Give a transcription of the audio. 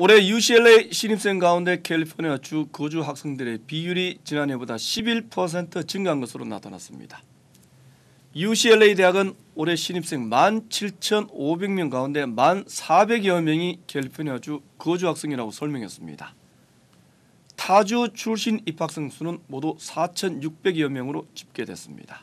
올해 UCLA 신입생 가운데 캘리포니아 주 거주 학생들의 비율이 지난해보다 11% 증가한 것으로 나타났습니다. UCLA 대학은 올해 신입생 17,500명 가운데 1,400여 명이 캘리포니아주 거주 학생이라고 설명했습니다. 타주 출신 입학생 수는 모두 4,600여 명으로 집계됐습니다.